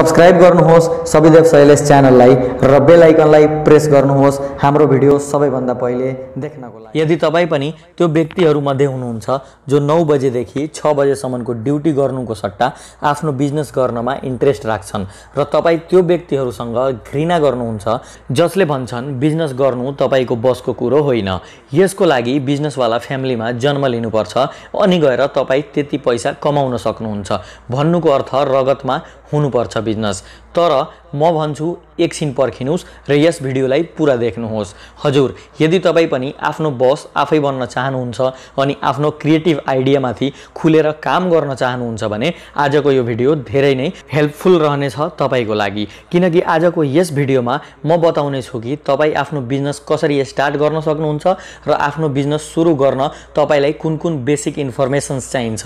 subscribe गर्नुहोस् सबैदेव शैलेश च्यानललाई र बेल आइकनलाई प्रेस गर्नुहोस् हाम्रो भिडियो सबैभन्दा पहिले देख्नको लागि यदि तपाईँ पनि त्यो व्यक्तिहरूमध्ये हुनुहुन्छ जो नौ बजेदेखि छ बजेसम्मको ड्युटी गर्नुको सट्टा आफ्नो बिजनेस गर्नमा इन्ट्रेस्ट राख्छन् र तपाईँ त्यो व्यक्तिहरूसँग घृणा गर्नुहुन्छ जसले भन्छन् बिजनेस गर्नु तपाईँको बसको कुरो होइन यसको लागि बिजनेसवाला फ्यामिलीमा जन्म लिनुपर्छ अनि गएर तपाईँ त्यति पैसा कमाउन सक्नुहुन्छ भन्नुको अर्थ रगतमा हुनुपर्छ बिजनेस तर म भन्छु एकछिन पर्खिनुहोस् र यस भिडियोलाई पुरा देख्नुहोस् हजुर यदि तपाईँ पनि आफ्नो बस आफै बन्न चाहनुहुन्छ अनि आफ्नो क्रिएटिभ आइडियामाथि खुलेर काम गर्न चाहनुहुन्छ भने आजको यो भिडियो धेरै नै हेल्पफुल रहनेछ तपाईँको लागि किनकि आजको यस भिडियोमा म बताउने छु कि तपाईँ आफ्नो बिजनेस कसरी स्टार्ट गर्न सक्नुहुन्छ र आफ्नो बिजनेस सुरु गर्न तपाईँलाई कुन कुन बेसिक इन्फर्मेसन्स चाहिन्छ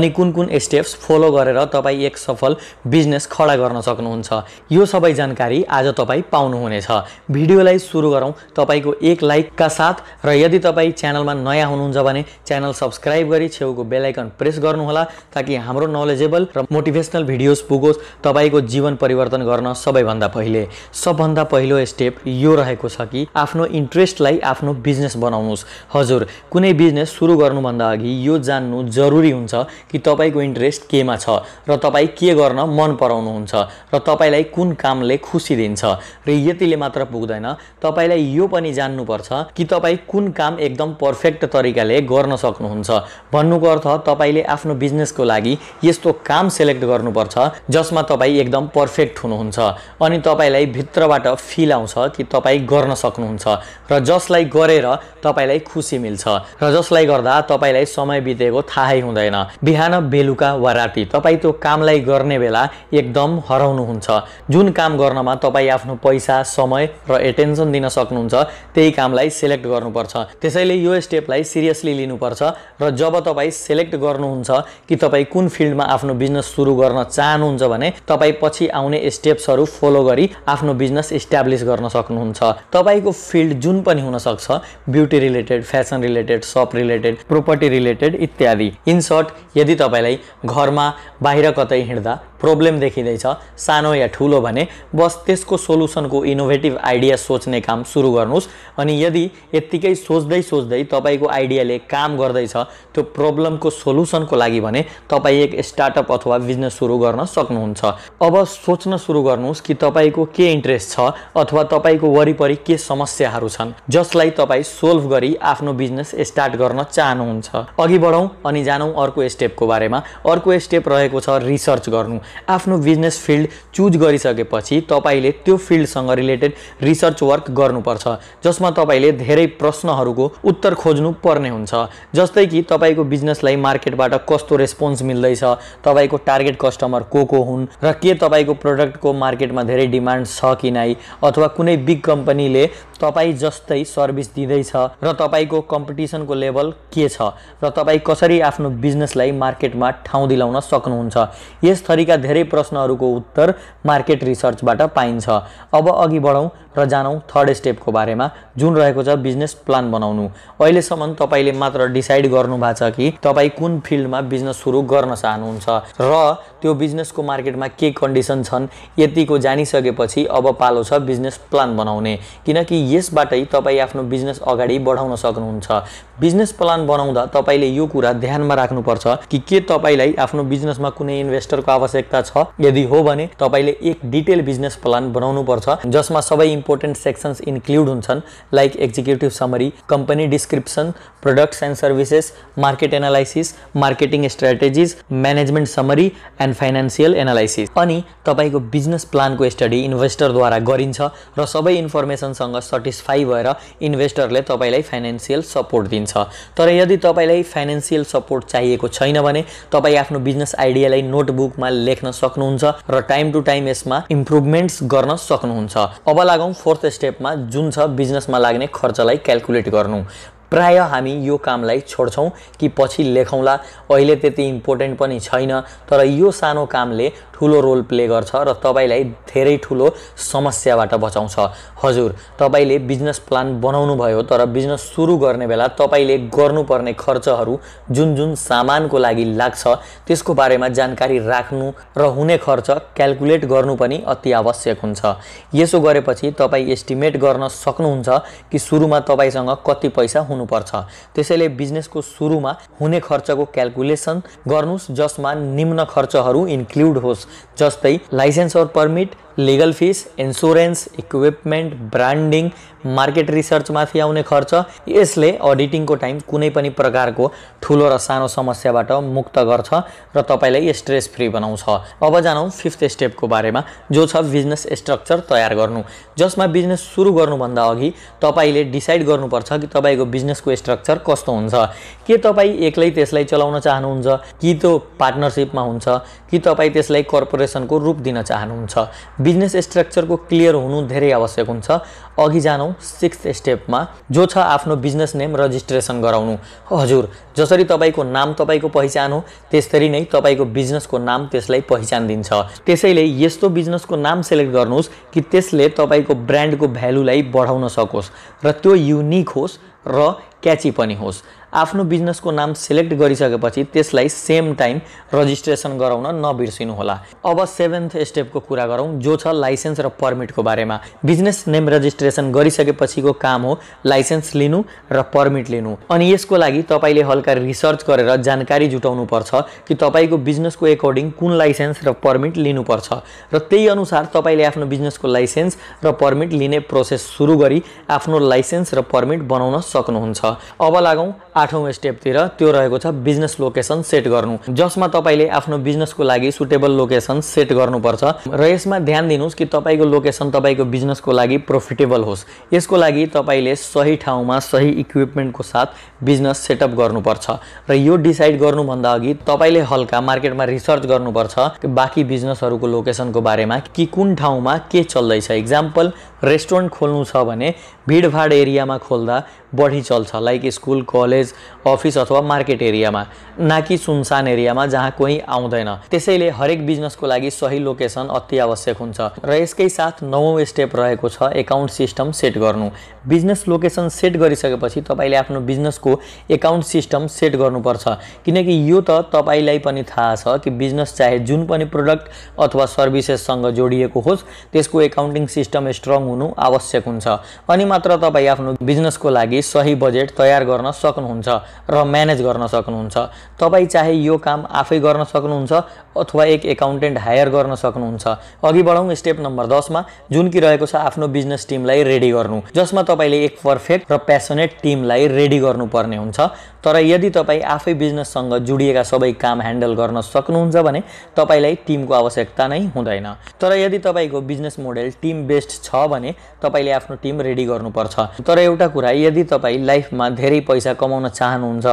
अनि कुन कुन स्टेप्स फलो गरेर तपाईँ एक सफल बिजनेस खडा गर्न सक्नुहुन्छ हुनुहुन्छ यो सबै जानकारी आज तपाईँ पाउनुहुनेछ भिडियोलाई सुरु गरौँ तपाईँको एक लाइकका साथ र यदि तपाईँ च्यानलमा नयाँ हुनुहुन्छ भने च्यानल सब्सक्राइब गरी छेउको बेलायकन प्रेस गर्नुहोला ताकि हाम्रो नलेजेबल र मोटिभेसनल भिडियोज पुगोस् तपाईँको जीवन परिवर्तन गर्न सबैभन्दा पहिले सबभन्दा पहिलो स्टेप यो रहेको छ कि आफ्नो इन्ट्रेस्टलाई आफ्नो बिजनेस बनाउनुहोस् हजुर कुनै बिजनेस सुरु गर्नुभन्दा अघि यो जान्नु जरुरी हुन्छ कि तपाईँको इन्ट्रेस्ट केमा छ र तपाईँ के गर्न मन पराउनुहुन्छ र तपाईँलाई कुन कामले खुसी दिन्छ र यतिले मात्र पुग्दैन तपाईँलाई यो पनि जान्नुपर्छ कि तपाईँ कुन काम एकदम पर्फेक्ट तरिकाले गर्न सक्नुहुन्छ भन्नुको अर्थ तपाईँले आफ्नो बिजनेसको लागि यस्तो काम सेलेक्ट गर्नुपर्छ जसमा तपाईँ एकदम पर्फेक्ट हुनुहुन्छ अनि तपाईँलाई भित्रबाट फिल आउँछ कि तपाईँ गर्न सक्नुहुन्छ र जसलाई गरेर तपाईँलाई खुसी मिल्छ र जसलाई गर्दा तपाईँलाई समय बितेको थाहै हुँदैन बिहान बेलुका वा राति तपाईँ त्यो कामलाई गर्ने बेला एकदम हराउनुहुन्छ जुन काम गर्नमा तपाईँ आफ्नो पैसा समय र एटेन्सन दिन सक्नुहुन्छ त्यही कामलाई सेलेक्ट गर्नुपर्छ त्यसैले यो स्टेपलाई सिरियसली लिनुपर्छ र जब तपाईँ सेलेक्ट गर्नुहुन्छ कि तपाईँ कुन फिल्डमा आफ्नो बिजनेस सुरु गर्न चाहनुहुन्छ भने तपाईँ पछि आउने स्टेप्सहरू फलो गरी आफ्नो बिजनेस इस्ट्याब्लिस गर्न सक्नुहुन्छ तपाईँको फिल्ड जुन पनि हुनसक्छ beauty related fashion related shop related property related इत्यादि इन सर्ट यदि तपाईँलाई घरमा बाहिर कतै हिँड्दा प्रब्लम देखिँदैछ सानो या ठुलो भने बस त्यसको सोलुसनको इनोभेटिभ आइडिया सोच्ने काम सुरु गर्नुहोस् अनि यदि यत्तिकै सोच्दै सोच्दै तपाईँको आइडियाले काम गर्दैछ त्यो प्रब्लमको सोलुसनको लागि भने तपाईँ एक स्टार्टअप अथवा बिजनेस सुरु गर्न सक्नुहुन्छ अब सोच्न सुरु गर्नुहोस् कि तपाईँको के इन्ट्रेस्ट छ अथवा तपाईँको वरिपरि के समस्याहरू छन् जसलाई तपाईँ सोल्भ गरी आफ्नो बिजनेस स्टार्ट गर्न चाहनुहुन्छ अघि बढौँ अनि जानौँ अर्को स्टेपको बारेमा अर्को स्टेप रहेको छ रिसर्च गर्नु आफ्नो बिजनेस फिल्ड चुज गरिसकेपछि तपाईँले त्यो फिल्डसँग रिलेटेड रिसर्च वर्क गर्नुपर्छ जसमा तपाईँले धेरै प्रश्नहरूको उत्तर खोज्नु पर्ने हुन्छ जस्तै कि तपाईँको बिजनेसलाई मार्केटबाट कस्तो रेस्पोन्स मिल्दैछ तपाईँको टार्गेट कस्टमर को को हुन् र के तपाईँको प्रडक्टको मार्केटमा धेरै डिमान्ड छ कि नै अथवा कुनै बिग कम्पनीले तपाईँ जस्तै सर्भिस दिँदैछ र तपाईँको कम्पिटिसनको लेभल के छ र तपाईँ कसरी आफ्नो बिजनेसलाई मार्केटमा ठाउँ दिलाउन सक्नुहुन्छ यस थरीका धेरै प्रश्नहरूको उत्तर मार्केट रिसर्चबाट पाइन्छ अब अघि बढौँ र जानौँ थर्ड स्टेपको बारेमा जुन रहेको छ बिजनेस प्लान बनाउनु अहिलेसम्म तपाईँले मात्र डिसाइड गर्नुभएको छ कि तपाईँ कुन फिल्डमा बिजनेस सुरु गर्न चाहनुहुन्छ र त्यो बिजनेसको मार्केटमा के कन्डिसन छन् यतिको जानिसकेपछि अब पालो छ बिजनेस प्लान बनाउने किनकि यसबाटै तपाईँ आफ्नो बिजनेस अगाडि बढाउन सक्नुहुन्छ बिजनेस प्लान बनाउँदा तपाईँले यो कुरा ध्यानमा राख्नुपर्छ कि के तपाईँलाई आफ्नो बिजनेसमा कुनै इन्भेस्टरको आवश्यकता छ यदि हो भने तपाईँले एक डिटेल बिजनेस प्लान बनाउनुपर्छ जसमा सबै इम्पोर्टेन्ट सेक्सन्स इन्क्लुड हुन्छन् like executive summary company description products and services market analysis marketing strategies management summary and financial analysis अनि तपाईँको बिजनेस प्लानको स्टडी इन्भेस्टरद्वारा गरिन्छ र सबै इन्फर्मेसनसँग सेटिस्फाई भएर इन्भेस्टरले तपाईँलाई फाइनेन्सियल सपोर्ट दिन्छ तर यदि तपाईँलाई फाइनेन्सियल सपोर्ट चाहिएको छैन भने तपाईँ आफ्नो बिजनेस आइडियालाई नोटबुकमा लेख्न सक्नुहुन्छ र टाइम टु टाइम यसमा इम्प्रुभमेन्ट्स गर्न सक्नुहुन्छ अब लागौँ फोर्थ स्टेपमा जुन छ बिजनेसमा लाग्ने खर्चलाई क्यालकुलेट गर्नु प्राय हामी यो कामलाई छोड्छौँ कि पछि लेखौँला अहिले त्यति इम्पोर्टेन्ट पनि छैन तर यो सानो कामले ठुलो रोल प्ले गर्छ र तपाईँलाई धेरै ठुलो समस्याबाट बचाउँछ हजुर तपाईँले बिजनेस प्लान बनाउनु भयो तर बिजनेस सुरु गर्ने बेला तपाईँले गर्नुपर्ने खर्चहरू जुन जुन सामानको लागि लाग्छ त्यसको बारेमा जानकारी राख्नु र हुने खर्च क्यालकुलेट गर्नु पनि अति आवश्यक हुन्छ यसो गरेपछि तपाईँ एस्टिमेट गर्न सक्नुहुन्छ कि सुरुमा तपाईँसँग कति पैसा हुन्छ हुनुपर्छ त्यसैले बिजनेसको सुरुमा हुने खर्चको क्यालकुलेसन गर्नुहोस् जसमा निम्न खर्चहरू इन्क्लुड होस् जस्तै लाइसेन्स और permit legal fees insurance equipment branding market रिसर्चमाथि आउने खर्च यसले अडिटिङको टाइम कुनै पनि प्रकारको ठुलो र सानो समस्याबाट मुक्त गर्छ र तपाईँलाई स्ट्रेस फ्री बनाउँछ अब जानौँ फिफ्थ स्टेपको बारेमा जो छ बिजनेस स्ट्रक्चर तयार गर्नु जसमा बिजनेस सुरु गर्नुभन्दा अघि तपाईँले डिसाइड गर्नुपर्छ कि तपाईँको बिजनेसको स्ट्रक्चर कस्तो हुन्छ के तपाईँ एक्लै त्यसलाई चलाउन चाहनुहुन्छ कि त्यो पार्टनरसिपमा हुन्छ कि तपाईँ त्यसलाई कर्पोरेसनको रूप दिन चाहनुहुन्छ बिजनेस स्ट्रक्चरको क्लियर हुनु धेरै आवश्यक हुन्छ अघि जानौँ सिक्स स्टेपमा जो छ आफ्नो बिजनेस नेम रजिस्ट्रेसन गराउनु हजुर जसरी तपाईँको नाम तपाईँको पहिचान हो त्यसरी नै तपाईँको बिजनेसको नाम त्यसलाई पहिचान दिन्छ त्यसैले यस्तो बिजनेसको नाम सेलेक्ट गर्नुहोस् कि त्यसले तपाईँको ब्रान्डको भ्यालुलाई बढाउन सकोस् र त्यो युनिक होस् र क्याची पनि होस् आफ्नो बिजनेसको नाम सेलेक्ट गरिसकेपछि त्यसलाई सेम टाइम रजिस्ट्रेसन गराउन नबिर्सिनुहोला अब सेभेन्थ स्टेपको कुरा गरौँ जो छ लाइसेन्स र पर्मिटको बारेमा बिजनेस नेम रजिस्ट्रेसन गरिसकेपछिको काम हो लाइसेन्स लिनु र पर्मिट लिनु अनि यसको लागि तपाईँले हल्का रिसर्च गरेर जानकारी जुटाउनु पर्छ कि तपाईँको बिजनेसको एकर्डिङ कुन लाइसेन्स र पर्मिट लिनुपर्छ र त्यही अनुसार तपाईँले आफ्नो बिजनेसको लाइसेन्स र पर्मिट लिने प्रोसेस सुरु गरी आफ्नो लाइसेन्स र पर्मिट बनाउन सक्नुहुन्छ अब लागौँ आठौँ स्टेपतिर त्यो रहेको छ बिजनेस लोकेसन सेट गर्नु जसमा तपाईँले आफ्नो बिजनेसको लागि सुटेबल लोकेसन सेट गर्नुपर्छ र यसमा ध्यान दिनुहोस् कि तपाईँको लोकेसन तपाईँको बिजनेसको लागि प्रोफिटेबल होस् यसको लागि तपाईँले सही ठाउँमा सही इक्विपमेन्टको साथ बिजनेस सेटअप गर्नुपर्छ र यो डिसाइड गर्नुभन्दा अघि तपाईँले हल्का मार्केटमा रिसर्च गर्नुपर्छ बाँकी बिजनेसहरूको लोकेसनको बारेमा कि कुन ठाउँमा के चल्दैछ इक्जाम्पल रेस्टुरेन्ट खोल्नु छ भने भिडभाड एरियामा खोल्दा बढी चल्छ लाइक स्कुल कलेज अफिस अथवा मार्केट एरियामा न कि सुनसान एरियामा जहाँ कोही आउँदैन त्यसैले हरेक बिजनेसको लागि सही लोकेसन अति आवश्यक हुन्छ र यसकै साथ नवौँ स्टेप रहेको छ एकाउन्ट सिस्टम सेट गर्नु बिजनेस लोकेसन सेट गरिसकेपछि तपाईँले आफ्नो बिजनेसको एकाउन्ट सिस्टम सेट गर्नुपर्छ किनकि यो त तपाईँलाई पनि थाहा छ कि बिजनेस चाहे जुन पनि प्रडक्ट अथवा सर्भिसेससँग जोडिएको होस् त्यसको एकाउन्टिङ सिस्टम स्ट्रङ हुनु आवश्यक हुन्छ अनि मात्र तपाईँ आफ्नो बिजनेसको लागि सही बजेट तयार गर्न सक्नुहुन्छ र म्यानेज गर्न सक्नुहुन्छ तपाईँ चाहे यो काम आफै गर्न सक्नुहुन्छ अथवा एक एकाउन्टेन्ट हायर गर्न सक्नुहुन्छ अघि बढौँ स्टेप नम्बर दसमा जुन कि रहेको छ आफ्नो बिजनेस टिमलाई रेडी गर्नु जसमा तपाईँले एक पर्फेक्ट र प्यासनेट टिमलाई रेडी गर्नुपर्ने हुन्छ तर यदि तपाईँ आफै बिजनेससँग जोडिएका सबै काम ह्यान्डल गर्न सक्नुहुन्छ भने तपाईँलाई टिमको आवश्यकता नै हुँदैन तर यदि तपाईँको बिजनेस मोडेल टिम बेस्ड छ भने तपाईँले आफ्नो टिम रेडी गर्नुपर्छ तर एउटा कुरा यदि तपाईँ लाइफमा धेरै पैसा कमाउन चाहनुहुन्छ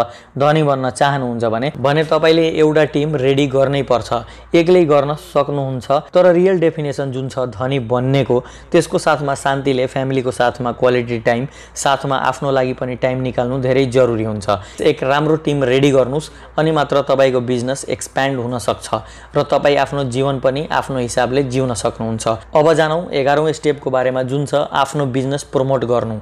धनी बन्न चाहनुहुन्छ भने भने तपाईँले एउटा टिम रेडी गर्नै पर्छ एक्लै गर्न सक्नुहुन्छ तर रियल डेफिनेसन जुन छ धनी बन्नेको त्यसको साथमा शान्तिले फ्यामिलीको साथमा क्वालिटी टाइम साथमा आफ्नो लागि पनि टाइम निकाल्नु धेरै जरुरी हुन्छ एक राम्रो टिम रेडी गर्नुहोस् अनि मात्र तपाईँको बिजनेस एक्सप्यान्ड सक्छ र तपाईँ आफ्नो जीवन पनि आफ्नो हिसाबले जिउन सक्नुहुन्छ अब जानौँ एघारौँ स्टेपको बारेमा जुन छ आफ्नो बिजनेस प्रमोट गर्नु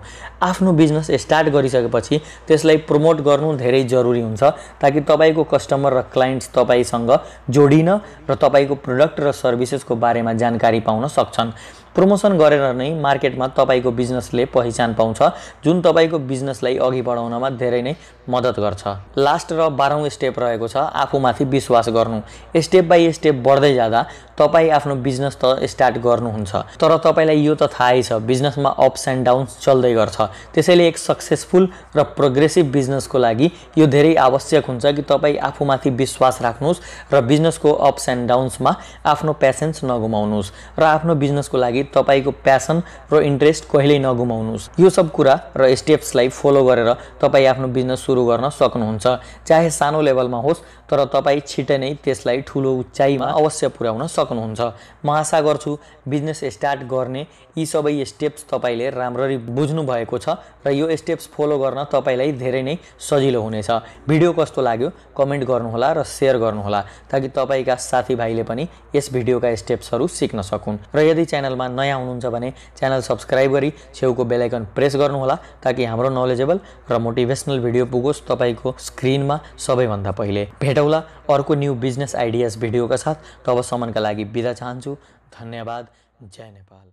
आफ्नो बिजनेस स्टार्ट गरिसकेपछि त्यसलाई प्रमोट गर्नु धेरै जरुरी हुन्छ ताकि तपाईँको कस्टमर र क्लाइन्ट्स तपाईँसँग जोडिन र तपाईँको प्रोडक्ट र सर्भिसेसको बारेमा जानकारी पाउन सक्छन् प्रमोसन गरेर नै मार्केटमा तपाईँको बिजनेसले पहिचान पाउँछ जुन तपाईँको बिजनेसलाई अघि बढाउनमा धेरै नै मद्दत गर्छ लास्ट र बाह्रौँ स्टेप रहेको छ आफूमाथि विश्वास गर्नु स्टेप बाई स्टेप बढ्दै जाँदा तपाईँ आफ्नो बिजनेस त स्टार्ट गर्नुहुन्छ तर तपाईँलाई यो त थाहै छ बिजनेसमा अप्स एन्ड डाउन्स चल्दै गर्छ त्यसैले एक सक्सेसफुल र प्रोग्रेसिभ बिजनेसको लागि यो धेरै आवश्यक हुन्छ कि तपाईँ आफूमाथि विश्वास राख्नुहोस् र बिजनेसको अप्स एन्ड डाउन्समा आफ्नो पेसेन्स नगुमाउनुहोस् र आफ्नो बिजनेसको लागि लागि तपाईँको प्यासन र इन्ट्रेस्ट कहिल्यै नगुमाउनुहोस् यो सब कुरा र स्टेप्सलाई फलो गरेर तपाईँ आफ्नो बिजनेस सुरु गर्न सक्नुहुन्छ चाहे सानो लेभलमा होस् तर तपाईँ छिटै नै त्यसलाई ठुलो उचाइमा अवश्य पुर्याउन सक्नुहुन्छ म आशा गर्छु बिजनेस स्टार्ट गर्ने यी सबै स्टेप्स तपाईँले राम्ररी बुझ्नु भएको छ र यो स्टेप्स फलो गर्न तपाईँलाई धेरै नै सजिलो हुनेछ भिडियो कस्तो लाग्यो कमेन्ट गर्नुहोला र सेयर गर्नुहोला ताकि तपाईँका साथीभाइले पनि यस भिडियोका स्टेप्सहरू सिक्न सकुन् र यदि च्यानलमा नयाँ हुनुहुन्छ भने च्यानल सब्सक्राइब गरी छेउको बेलायकन प्रेस गर्नुहोला ताकि हाम्रो नलेजेबल र मोटिभेसनल भिडियो पुगोस् तपाईँको स्क्रिनमा सबैभन्दा पहिले भेटौँला अर्को न्यू बिजनेस आइडियाज भिडियोका साथ तबसम्मका लागि बिदा चाहन्छु धन्यवाद जय नेपाल